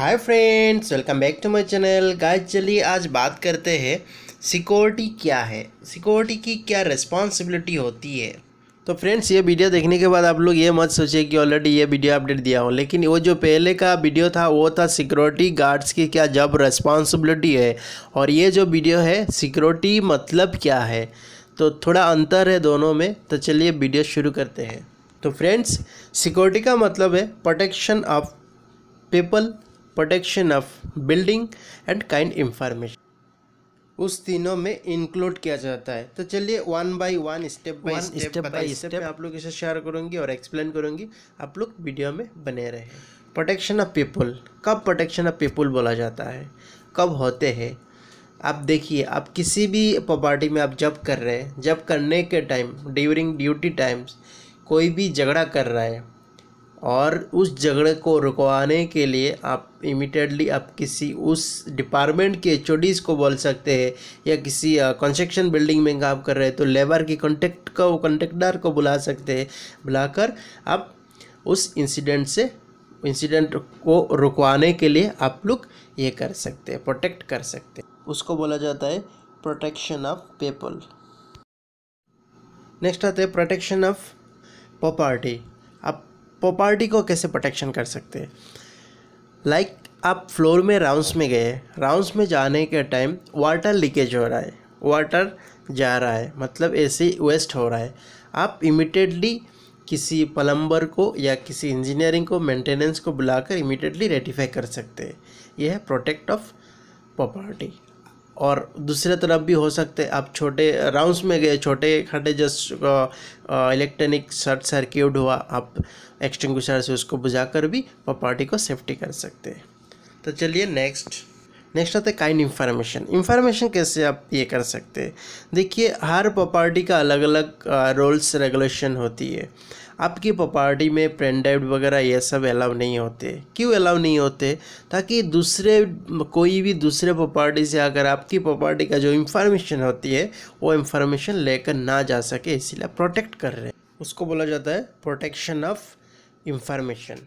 hi friends welcome back to my channel guys चलिए आज बात करते हैं सिक्योरिटी क्या है सिक्योरिटी की क्या रिस्पॉन्सिबिलिटी होती है तो फ्रेंड्स ये वीडियो देखने के बाद आप लोग ये मत सोचिए कि ऑलरेडी ये वीडियो अपडेट दिया हो लेकिन वो जो पहले का वीडियो था वो था सिक्योरिटी गार्ड्स की क्या जब रिस्पॉन्सिबिलिटी है और ये जो वीडियो है सिक्योरिटी मतलब क्या है तो थोड़ा अंतर है दोनों में तो चलिए वीडियो शुरू करते हैं तो फ्रेंड्स सिक्योरिटी का मतलब है protection of people protection of building and kind information उस तीनों में इंक्लूड किया जाता है तो चलिए one by one step by step by step आप लोग इसे शेयर करूंगी और एक्सप्लेन करूंगी आप लोग वीडियो में बने रहें प्रोटेक्शन ऑफ पीपल कब प्रोटेक्शन ऑफ पीपल बोला जाता है कब होते हैं आप देखिए आप किसी भी प्रॉपर्टी में आप जब कर रहे हैं जब करने के टाइम ड्यूरिंग ड्यूटी टाइम्स कोई भी झगड़ा कर रहा है और उस झगड़े को रुकवाने के लिए आप इमिडिएटली आप किसी उस डिपार्टमेंट के एच को बोल सकते हैं या किसी कंस्ट्रक्शन बिल्डिंग में काम कर रहे हैं तो लेबर की कॉन्टेक्ट को कॉन्टेक्टदार को बुला सकते हैं बुलाकर आप उस इंसिडेंट से इंसिडेंट को रुकवाने के लिए आप लोग ये कर सकते हैं प्रोटेक्ट कर सकते हैं उसको बोला जाता है प्रोटेक्शन ऑफ पीपल नेक्स्ट आते हैं प्रोटेक्शन ऑफ प्रॉपर्टी प्रॉपर्टी को कैसे प्रोटेक्शन कर सकते हैं लाइक like, आप फ्लोर में राउंड्स में गए राउंड्स में जाने के टाइम वाटर लीकेज हो रहा है वाटर जा रहा है मतलब ऐसे वेस्ट हो रहा है आप इमिडिएटली किसी प्लम्बर को या किसी इंजीनियरिंग को मेंटेनेंस को बुलाकर इमिडिएटली रेटिफाई कर सकते हैं यह है प्रोटेक्ट ऑफ प्रॉपर्टी और दूसरे तरफ भी हो सकते आप छोटे राउंड्स में गए छोटे खटे जस्ट इलेक्ट्रॉनिक शॉर्ट सर्क्यूट हुआ आप एक्सटिंग से उसको बुझा कर भी प्रॉपर्टी को सेफ्टी कर सकते हैं तो चलिए नेक्स्ट नेक्स्ट आते है काइंड इन्फॉर्मेशन इन्फॉर्मेशन कैसे आप ये कर सकते हैं देखिए हर प्रॉपर्टी का अलग अलग रूल्स रेगुलेशन होती है आपकी प्रॉपर्टी में पेनड्राइव वगैरह ये सब अलाउ नहीं होते क्यों अलाउ नहीं होते ताकि दूसरे कोई भी दूसरे प्रॉपर्टी से अगर आपकी प्रॉपर्टी का जो इंफॉर्मेशन होती है वो इंफॉर्मेशन लेकर ना जा सके इसीलिए प्रोटेक्ट कर रहे हैं उसको बोला जाता है प्रोटेक्शन ऑफ इंफॉर्मेशन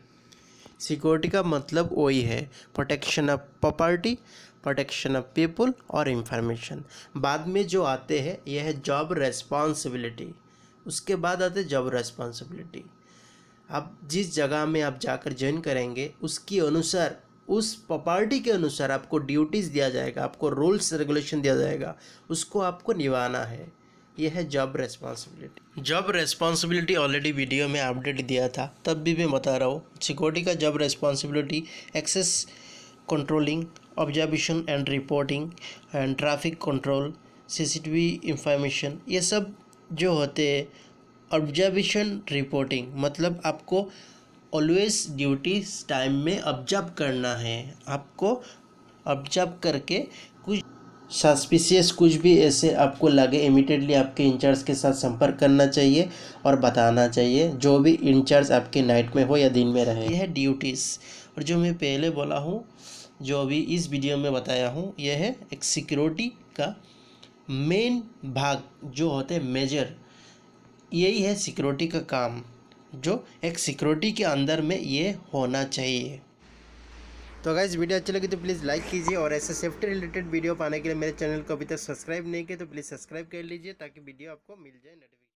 सिक्योरिटी का मतलब वही है protection of property protection of people और इंफॉर्मेशन बाद में जो आते हैं यह है जॉब रेस्पॉन्सिबिलिटी उसके बाद आते जॉब रेस्पॉन्सिबिलिटी आप जिस जगह में आप जाकर ज्वाइन करेंगे उसके अनुसार उस प्रॉपर्टी के अनुसार आपको ड्यूटीज़ दिया जाएगा आपको रूल्स रेगुलेशन दिया जाएगा उसको आपको निभाना है यह है job responsibility job responsibility already video में अपडेट दिया था तब भी मैं बता रहा हूँ सिक्योरिटी का job responsibility access controlling observation and reporting and traffic control C C T V information ये सब जो होते हैं ऑब्जर्वेशन रिपोर्टिंग मतलब आपको ऑलवेज ड्यूटी टाइम में ऑब्जर्व करना है आपको ऑब्जर्व करके कुछ सस्पिशियस कुछ भी ऐसे आपको लगे इमिडियटली आपके इंचार्ज के साथ संपर्क करना चाहिए और बताना चाहिए जो भी इंचार्ज आपके नाइट में हो या दिन में रहे यह ड्यूटीज़ और जो मैं पहले बोला हूँ जो अभी इस वीडियो में बताया हूँ यह है एक सिक्योरिटी का मेन भाग जो होते हैं मेजर यही है सिक्योरिटी का काम जो एक सिक्योरिटी के अंदर में ये होना चाहिए तो अगर इस वीडियो अच्छी लगी तो प्लीज़ लाइक कीजिए और ऐसे सेफ्टी रिलेटेड वीडियो पाने के लिए मेरे चैनल को अभी तक सब्सक्राइब नहीं किया तो प्लीज़ सब्सक्राइब कर लीजिए ताकि वीडियो आपको मिल जाए नोटिफिकेशन